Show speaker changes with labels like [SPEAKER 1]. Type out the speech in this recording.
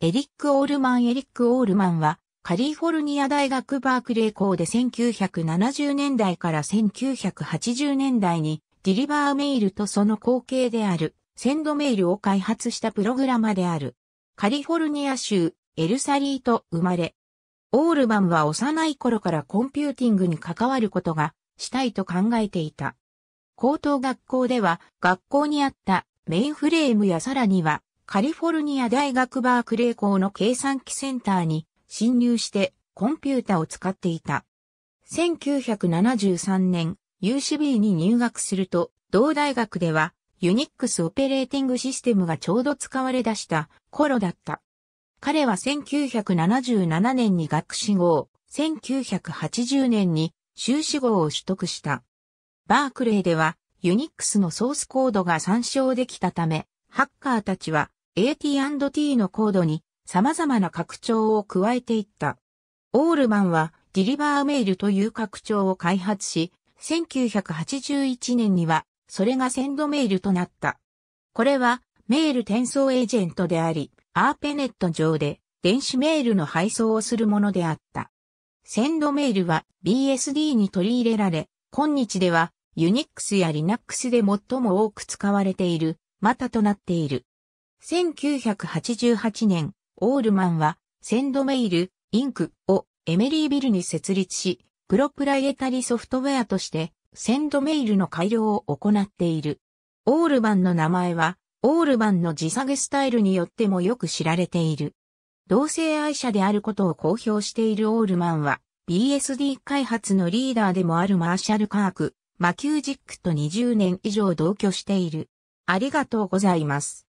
[SPEAKER 1] エリック・オールマン・エリック・オールマンは、カリフォルニア大学バークレー校で1970年代から1980年代に、ディリバーメイルとその後継である、センドメールを開発したプログラマである。カリフォルニア州、エルサリーと生まれ。オールマンは幼い頃からコンピューティングに関わることが、したいと考えていた。高等学校では、学校にあったメインフレームやさらには、カリフォルニア大学バークレー校の計算機センターに侵入してコンピュータを使っていた。1973年 UCB に入学すると、同大学ではユニックスオペレーティングシステムがちょうど使われ出した頃だった。彼は1977年に学士号、1980年に修士号を取得した。バークレーではユニックスのソースコードが参照できたため、ハッカーたちは AT&T のコードに様々な拡張を加えていった。オールマンはディリバーメールという拡張を開発し、1981年にはそれがセンドメールとなった。これはメール転送エージェントであり、アーペネット上で電子メールの配送をするものであった。センドメールは BSD に取り入れられ、今日では Unix や Linux で最も多く使われている、またとなっている。1988年、オールマンは、センドメイル、インクをエメリービルに設立し、プロプライエタリソフトウェアとして、センドメイルの改良を行っている。オールマンの名前は、オールマンの自下げスタイルによってもよく知られている。同性愛者であることを公表しているオールマンは、BSD 開発のリーダーでもあるマーシャル・カーク、マキュージックと20年以上同居している。ありがとうございます。